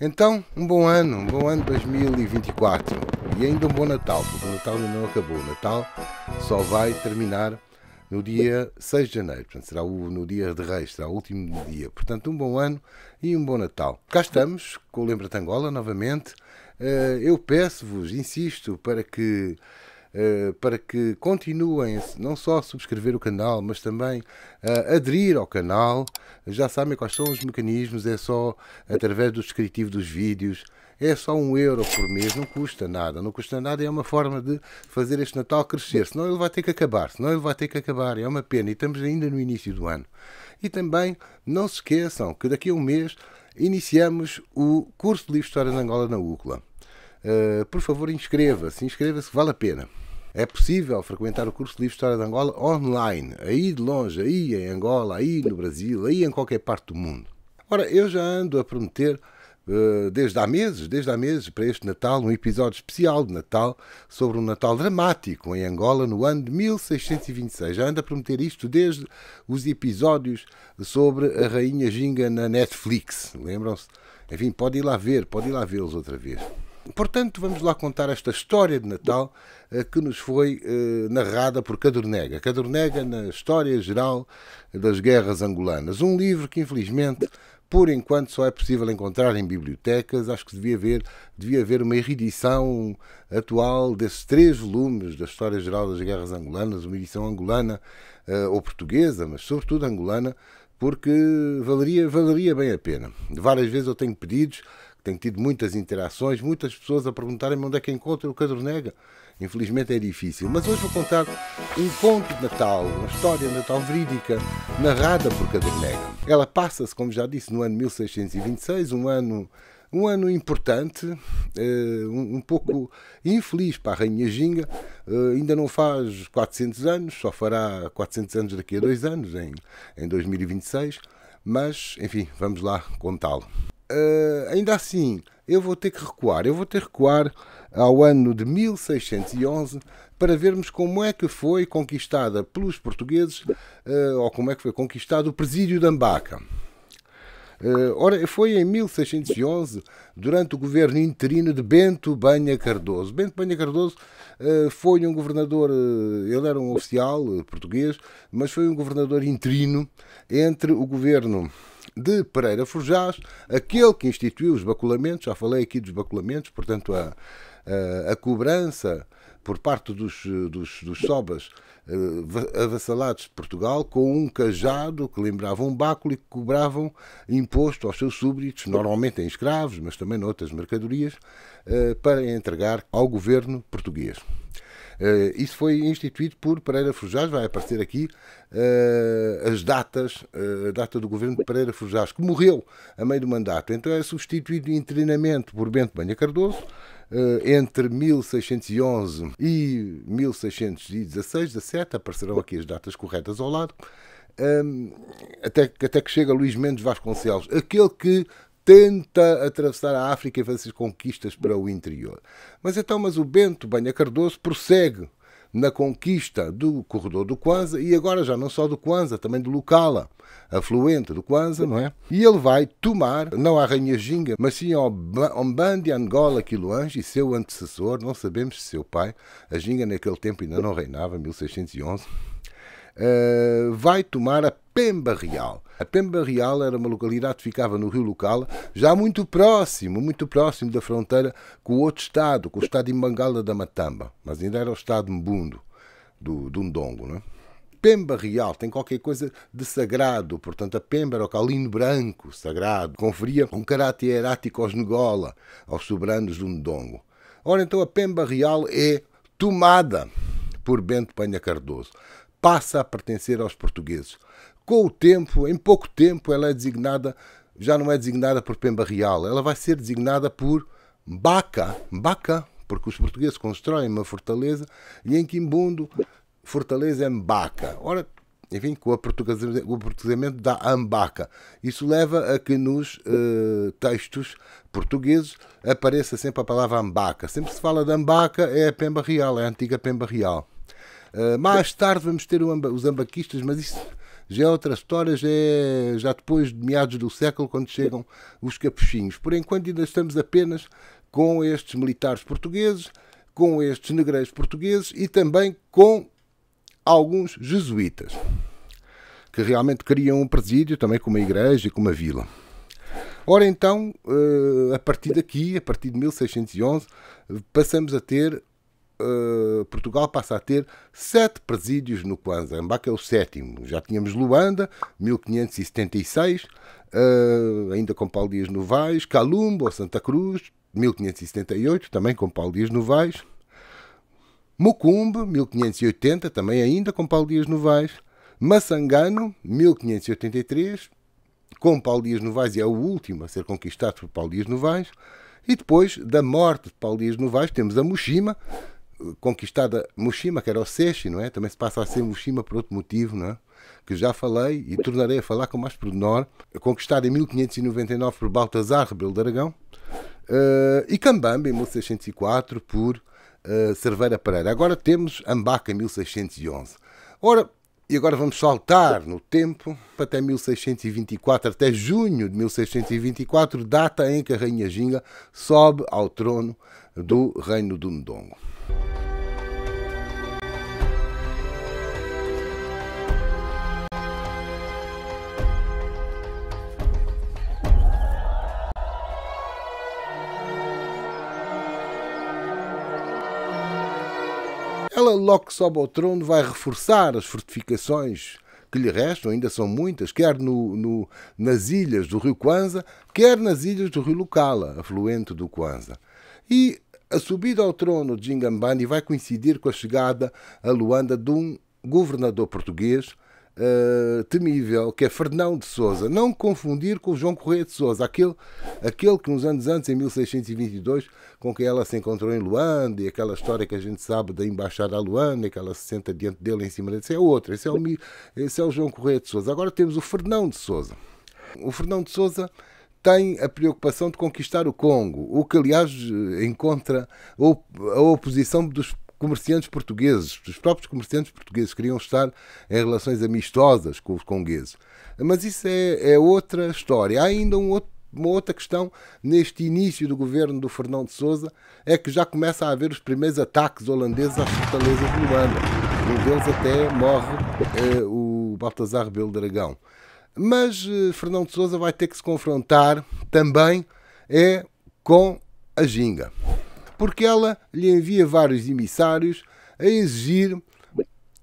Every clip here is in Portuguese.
Então, um bom ano, um bom ano 2024 e ainda um bom Natal, porque o Natal ainda não acabou. O Natal só vai terminar no dia 6 de janeiro, portanto, será o, no dia de Reis, será o último dia. Portanto, um bom ano e um bom Natal. Cá estamos com o Lembra Tangola novamente. Eh, eu peço-vos, insisto, para que eh, para que continuem não só a subscrever o canal, mas também a eh, aderir ao canal. Já sabem quais são os mecanismos, é só através do descritivo dos vídeos. É só um euro por mês, não custa nada. Não custa nada, é uma forma de fazer este Natal crescer. Senão ele vai ter que acabar, senão ele vai ter que acabar. É uma pena e estamos ainda no início do ano. E também não se esqueçam que daqui a um mês iniciamos o curso de Livro História de Angola na UCLA. Uh, por favor, inscreva-se, inscreva-se, vale a pena é possível frequentar o curso de Livre História de Angola online, aí de longe, aí em Angola, aí no Brasil, aí em qualquer parte do mundo. Ora, eu já ando a prometer eh, desde há meses, desde há meses para este Natal, um episódio especial de Natal sobre um Natal dramático em Angola no ano de 1626. Já ando a prometer isto desde os episódios sobre a Rainha Ginga na Netflix. Lembram-se? Enfim, pode ir lá ver, pode ir lá vê-los outra vez. Portanto, vamos lá contar esta história de Natal eh, que nos foi eh, narrada por Cadornega. Cadornega na História Geral das Guerras Angolanas. Um livro que, infelizmente, por enquanto só é possível encontrar em bibliotecas. Acho que devia haver, devia haver uma reedição atual desses três volumes da História Geral das Guerras Angolanas, uma edição angolana eh, ou portuguesa, mas sobretudo angolana, porque valeria, valeria bem a pena. Várias vezes eu tenho pedidos tenho tido muitas interações, muitas pessoas a perguntarem-me onde é que encontro o Cadronega. Infelizmente é difícil, mas hoje vou contar um conto de Natal, uma história de Natal verídica, narrada por Cadronega. Ela passa-se, como já disse, no ano 1626, um ano um ano importante, eh, um pouco infeliz para a Rainha Ginga, eh, ainda não faz 400 anos, só fará 400 anos daqui a dois anos, em, em 2026, mas enfim, vamos lá contá-lo uh, ainda assim, eu vou ter que recuar. Eu vou ter que recuar ao ano de 1611 para vermos como é que foi conquistada pelos portugueses, uh, ou como é que foi conquistado o presídio de Ambaca. Uh, ora, foi em 1611, durante o governo interino de Bento Banha Cardoso. Bento Banha Cardoso uh, foi um governador, uh, ele era um oficial português, mas foi um governador interino entre o governo de Pereira Forjás, aquele que instituiu os baculamentos, já falei aqui dos baculamentos, portanto, a, a, a cobrança por parte dos, dos, dos sobas uh, avassalados de Portugal com um cajado que lembrava um báculo e que cobravam imposto aos seus súbditos, normalmente em escravos, mas também noutras mercadorias, uh, para entregar ao governo português. Uh, isso foi instituído por Pereira Forjás, vai aparecer aqui uh, as datas, uh, a data do governo de Pereira Forjás, que morreu a meio do mandato. Então é substituído treinamento por Bento Banha Cardoso, entre 1611 e 1616, 17, aparecerão aqui as datas corretas ao lado. Um, até, até que chega Luís Mendes Vasconcelos, aquele que tenta atravessar a África e fazer conquistas para o interior. Mas então, mas o Bento Banha Cardoso prossegue na conquista do corredor do Kwanza e agora já não só do Kwanza, também do Lucala, afluente do Kwanza, não é? E ele vai tomar, não a Rainha Ginga, mas sim ao Mbandi Angola Quiloange e seu antecessor, não sabemos se seu pai, a Ginga naquele tempo ainda não reinava, 1611, uh, eh, vai tomar a Pemba Real. A Pemba Real era uma localidade que ficava no Rio Local, já muito próximo, muito próximo da fronteira com o outro estado, com o estado de Mangala da Matamba, mas ainda era o estado Mbundo, do, do Ndongo, não é? Pemba Real tem qualquer coisa de sagrado, portanto a Pemba era o calino branco, sagrado, conferia um caráter erático aos Negola, aos soberanos do Ndongo. Ora então a Pemba Real é tomada por Bento Penha Cardoso, passa a pertencer aos portugueses com o tempo, em pouco tempo, ela é designada, já não é designada por Pemba Real, ela vai ser designada por Baca, Baca, porque os portugueses constroem uma fortaleza e em Quimbundo, fortaleza é Mbaca. Ora, enfim, com o portuguesamento da ambaca. Isso leva a que nos eh, textos portugueses apareça sempre a palavra ambaca. Sempre se fala de ambaca, é a Pemba Real, é a antiga Pemba Real. Eh, mais tarde vamos ter amba, os ambaquistas, mas isso já é outra história, já, é, já depois de meados do século, quando chegam os capuchinhos. Por enquanto ainda estamos apenas com estes militares portugueses, com estes negreiros portugueses e também com alguns jesuítas, que realmente criam um presídio também com uma igreja e com uma vila. Ora então, eh, a partir daqui, a partir de 1611, passamos a ter eh, Portugal passa a ter sete presídios no Mbaka é o sétimo. Já tínhamos Luanda, 1576, uh, eh, ainda com Paulo Dias Novaes, Calumbo ou Santa Cruz, 1578, também com Paulo Dias Novaes, Mucumbe, 1580, também ainda com Paulo Dias Novaes, Massangano, 1583, com Paulo Dias Novaes, e é o último a ser conquistado por Paulo Dias Novaes, e depois da morte de Paulo Dias Novaes, temos a Moshima, conquistada Mushima, que era o Seishi, não é? Também se passa a ser Mushima por outro motivo, não é? Que já falei e tornarei a falar com mais pormenor. Conquistada em 1599 por Baltasar Rebelo de Aragão uh, e Cambamba em 1604 por uh, Cerveira Pereira. Agora temos Ambaca em 1611. Ora, e agora vamos saltar no tempo até 1624, até junho de 1624, data em que a Rainha Ginga sobe ao trono do Reino do Ndongo. Ela, logo sobe ao trono, vai reforçar as fortificações que lhe restam, ainda são muitas, quer no, no, nas ilhas do rio Kwanza, quer nas ilhas do rio Lucala, afluente do Kwanza. E a subida ao trono de Jingambani vai coincidir com a chegada a Luanda de um governador português uh, temível, que é Fernão de Souza. Não confundir com o João Correia de Souza, aquele, aquele que uns anos antes, em 1622, com quem ela se encontrou em Luanda, e aquela história que a gente sabe da embaixada a Luanda, que ela se senta diante dele em cima dele. Esse é outro, esse é o, esse é o João Correia de Souza. Agora temos o Fernão de Souza. O Fernão de Souza tem a preocupação de conquistar o Congo, o que aliás eh, encontra a oposição dos comerciantes portugueses, os próprios comerciantes portugueses queriam estar em relações amistosas com os congueses. Mas isso é, é outra história. Há ainda um outro, uma outra questão neste início do governo do Fernão de Souza é que já começa a haver os primeiros ataques holandeses às fortalezas de Luanda. Um deles até morre eh, o Baltazar Rebelo Dragão. Mas eh, Fernão de Souza vai ter que se confrontar também é com a ginga porque ela lhe envia vários emissários a exigir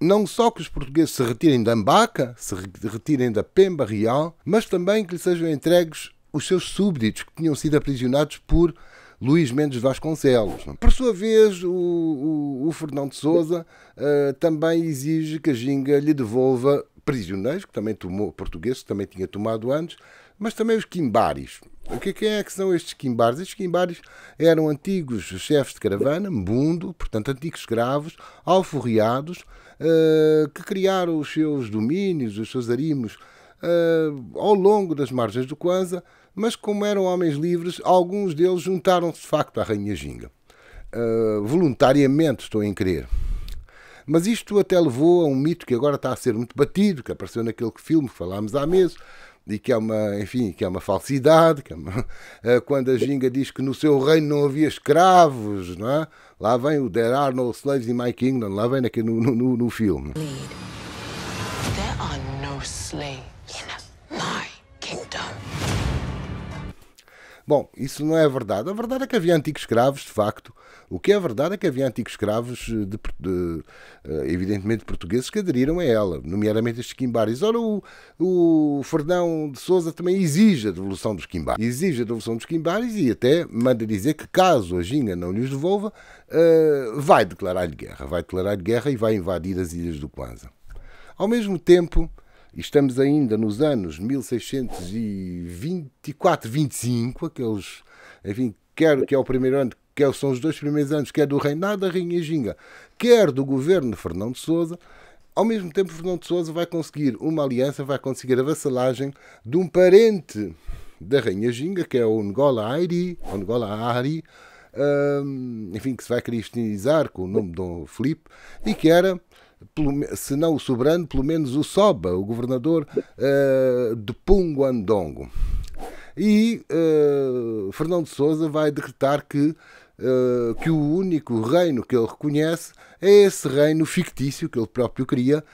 não só que os portugueses se retirem da Mbaca, se retirem da Pemba Real, mas também que lhe sejam entregues os seus súbditos que tinham sido aprisionados por Luís Mendes Vasconcelos. Por sua vez, o, o, o Fernão de Souza uh, eh, também exige que a Ginga lhe devolva prisioneiros, que também tomou, portugueses, que também tinha tomado antes, mas também os quimbares, o que é, que, é que são estes quimbares? Estes quimbares eram antigos chefes de caravana, mundo, portanto, antigos escravos, alforriados, uh, eh, que criaram os seus domínios, os seus arimos, uh, eh, ao longo das margens do Kwanza, mas como eram homens livres, alguns deles juntaram-se de facto à Rainha Ginga. Uh, voluntariamente, estou em crer. Mas isto até levou a um mito que agora está a ser muito batido, que apareceu naquele filme que falámos há meses, e que é uma, enfim, que é uma falsidade, é uma... Eh, quando a ginga diz que no seu reino não havia escravos, não é? Lá vem o There Are No Slaves in My Kingdom, lá vem aqui no, no, no filme. Lead. Bom, isso não é verdade. A verdade é que havia antigos escravos, de facto. O que é verdade é que havia antigos escravos, eh, de, de, eh, evidentemente portugueses, que aderiram a ela, nomeadamente os quimbares. Ora, o, o Fernão de Souza também exige a devolução dos quimbares. Exige a devolução dos quimbares e até manda dizer que, caso a Ginga não lhes devolva, uh, vai declarar-lhe guerra. Vai declarar-lhe guerra e vai invadir as ilhas do Kwanzaa. Ao mesmo tempo, estamos ainda nos anos 1624, 25, aqueles, enfim, quer que é o primeiro ano, que são os dois primeiros anos, quer do reinado da Rainha Ginga, quer do governo de Fernando de Sousa, ao mesmo tempo Fernando de Sousa vai conseguir uma aliança, vai conseguir a vassalagem de um parente da Rainha Ginga, que é o Ngola Airi, o Ngola Ari, um, enfim, que se vai cristianizar com o nome de Dom Filipe, e que era se não o soberano, pelo menos o Soba, o governador uh, de Punguandongo. E uh, de Souza vai decretar que, uh, que o único reino que ele reconhece é esse reino fictício que ele próprio cria,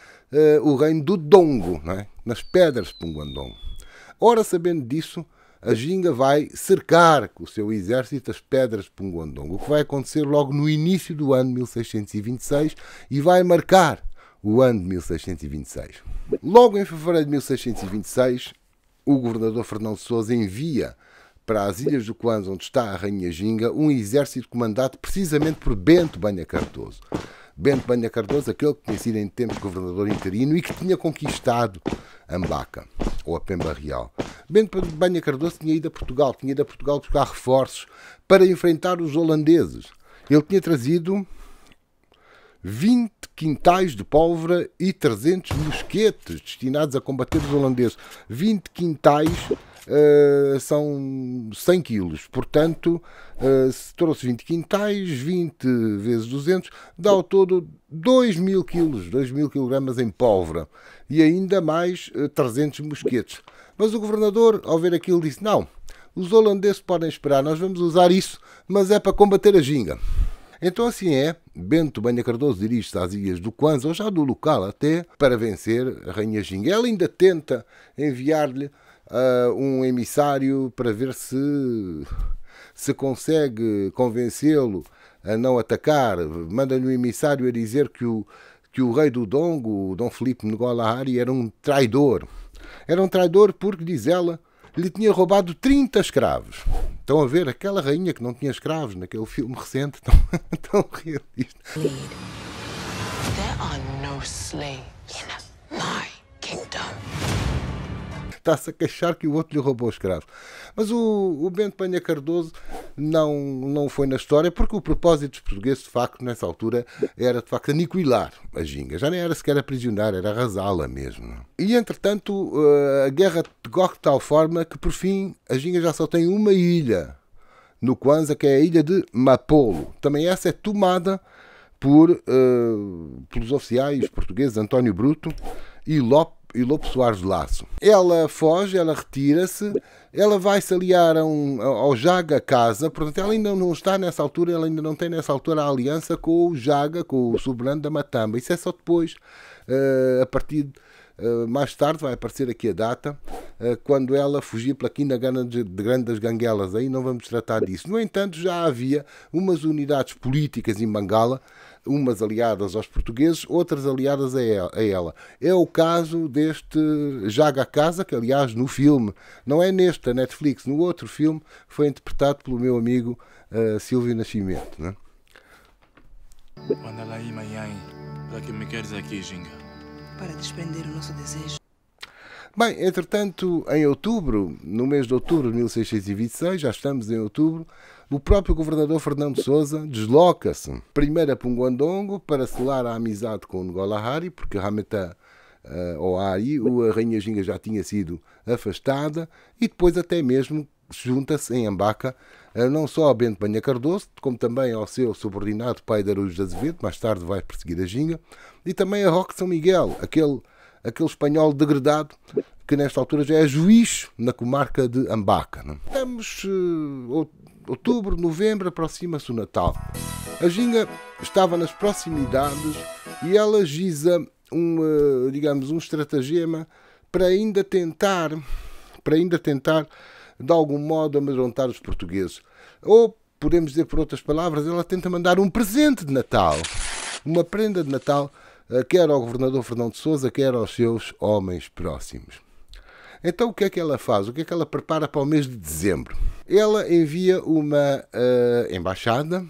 o reino do Dongo, é? nas pedras de Punguandongo. Ora, sabendo disso, a Ginga vai cercar com o seu exército as pedras de Punguandongo. o que vai acontecer logo no início do ano 1626 e vai marcar o ano de 1626. Logo em fevereiro de 1626, o governador Fernando de Sousa envia para as ilhas do Quanz, onde está a Rainha Ginga, um exército comandado precisamente por Bento Banha Cardoso. Bento Banha Cardoso, aquele que tinha sido em tempos governador interino e que tinha conquistado Ambaca ou a Pemba Real. Bento Banha Cardoso tinha ido a Portugal, tinha ido a Portugal buscar reforços para enfrentar os holandeses. Ele tinha trazido 20 quintais de pólvora e 300 mosquetes destinados a combater os holandeses. 20 quintais uh, são 100 quilos, portanto, uh, se trouxe 20 quintais, 20 vezes 200, dá ao todo 2 mil quilos, 2 mil quilogramas em pólvora e ainda mais uh, eh, 300 mosquetes. Mas o governador, ao ver aquilo, disse: Não, os holandeses podem esperar, nós vamos usar isso, mas é para combater a ginga. Então assim é, Bento Banha Cardoso dirige-se às ilhas do Quanza, ou já do local até, para vencer a Rainha Xing. Ela ainda tenta enviar-lhe uh, um emissário para ver se se consegue convencê-lo a não atacar. Manda-lhe um emissário a dizer que o, que o rei do Dongo, Dom Filipe Ngola Hari, era um traidor. Era um traidor porque, diz ela, lhe tinha roubado 30 escravos. Estão a ver aquela rainha que não tinha escravos naquele filme recente, tão, tão realista. está-se a queixar que o outro lhe roubou os escravos. Mas o, o Bento Panha Cardoso não, não foi na história, porque o propósito dos portugueses, de facto, nessa altura, era de facto aniquilar a ginga. Já nem era sequer aprisionar, era arrasá-la mesmo. E entretanto, eh, a guerra decorre de tal forma que, por fim, a ginga já só tem uma ilha no Kwanza, que é a ilha de Mapolo. Também essa é tomada por, uh, pelos oficiais portugueses António Bruto e Lopes e Lopes Soares de Laço. Ela foge, ela retira-se, ela vai-se aliar a um, ao Jaga Casa, portanto, ela ainda não está nessa altura, ela ainda não tem nessa altura a aliança com o Jaga, com o soberano da Matamba. Isso é só depois, uh, a partir de eh, mais tarde vai aparecer aqui a data, eh, quando ela fugia pela Quina Grande das Ganguelas. Aí não vamos tratar disso. No entanto, já havia umas unidades políticas em Mangala, umas aliadas aos portugueses, outras aliadas a ela. É o caso deste Jaga Casa, que aliás no filme, não é neste da Netflix, no outro filme, foi interpretado pelo meu amigo uh, Silvio Nascimento. Né? Manda lá aí, manhã, Para que me queres aqui, Ginga? para desprender o nosso desejo. Bem, entretanto, em outubro, no mês de outubro de 1626, já estamos em outubro, o próprio governador Fernando Souza desloca-se primeiro a Punguandongo para selar a amizade com Ngola Hari, porque realmente a, a, eh, Ari, a Rainha Ginga já tinha sido afastada, e depois até mesmo junta-se em Ambaca eh, não só ao Bento Banha Cardoso, como também ao seu subordinado pai de Araújo de Azevedo, mais tarde vai perseguir a ginga, e também a Roque São Miguel, aquele, aquele espanhol degradado que nesta altura já é juiz na comarca de Ambaca. É? Estamos uh, outubro, novembro, aproxima-se o Natal. A ginga estava nas proximidades e ela giza um, uh, digamos, um estratagema para ainda tentar, para ainda tentar de algum modo amedrontar os portugueses. Ou, podemos dizer por outras palavras, ela tenta mandar um presente de Natal, uma prenda de Natal, eh, quer ao governador Fernando de Sousa, quer aos seus homens próximos. Então o que é que ela faz? O que é que ela prepara para o mês de dezembro? Ela envia uma uh, embaixada uh,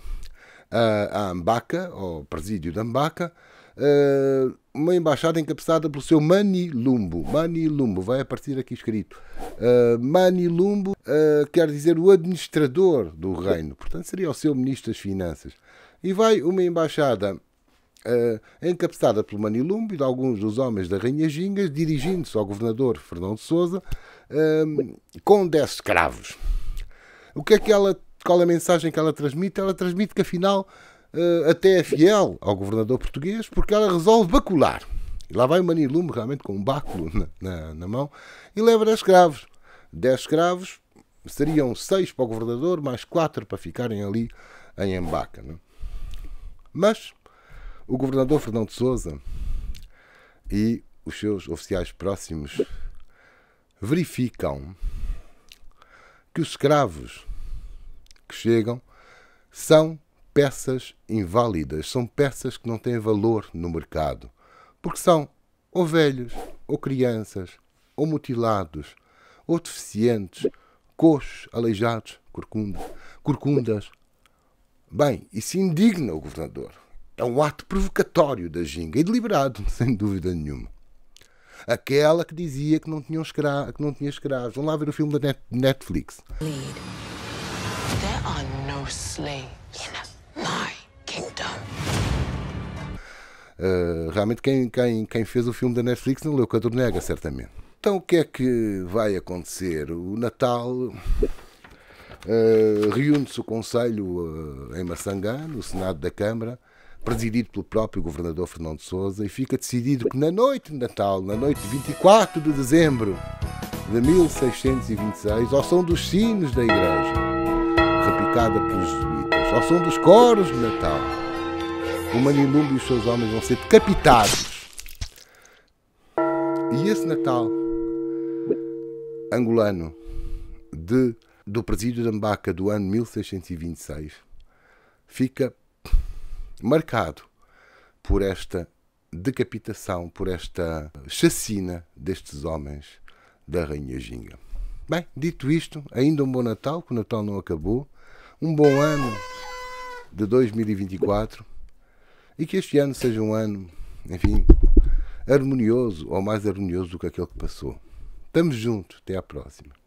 à Ambaca, ao presídio da Ambaca, uh, uma embaixada encabeçada pelo seu Manilumbo. Manilumbo, vai aparecer aqui escrito. Uh, ah, Manilumbo uh, ah, quer dizer o administrador do reino, portanto seria o seu ministro das Finanças. E vai uma embaixada uh, ah, encabeçada pelo Manilumbo e de alguns dos homens da Rainha Gingas, dirigindo-se ao governador Fernão de Souza, uh, com 10 escravos. O que é que ela, qual é a mensagem que ela transmite? Ela transmite que afinal uh, até é fiel ao governador português, porque ela resolve bacular. E lá vai o Manilume, realmente, com um báculo na, na, na mão, e leva 10 escravos. 10 escravos seriam 6 para o governador, mais 4 para ficarem ali em Embaca. É? Mas o governador Fernão de Souza e os seus oficiais próximos verificam que os escravos que chegam são peças inválidas, são peças que não têm valor no mercado, porque são ou velhos, ou crianças, ou mutilados, ou deficientes, coxos, aleijados, corcunda, corcundas. Bem, isso indigna o governador. É um ato provocatório da ginga e deliberado, sem dúvida nenhuma. Aquela que dizia que não, tinham escra que não tinha escravos. Vão lá ver o filme da Net Netflix. Lead. There are no slaves my kingdom. Uh, realmente quem, quem, quem, fez o filme da Netflix não leu Cadornega, certamente. Então o que é que vai acontecer? O Natal uh, reúne-se o Conselho uh, em Maçangã, no Senado da Câmara, presidido pelo próprio Governador Fernando Souza, e fica decidido que na noite de Natal, na noite de 24 de dezembro de 1626, ao som dos sinos da Igreja, tocada pelos jesuítas, ao som dos coros de Natal. O Manilumba e os seus homens vão ser decapitados. E esse Natal angolano de, do presídio de Mbaca do ano 1626 fica marcado por esta decapitação, por esta chacina destes homens da Rainha Ginga. Bem, dito isto, ainda um bom Natal, que o Natal não acabou um bom ano de 2024 e que este ano seja um ano, enfim, harmonioso ou mais harmonioso do que aquele que passou. Estamos juntos, até à próxima.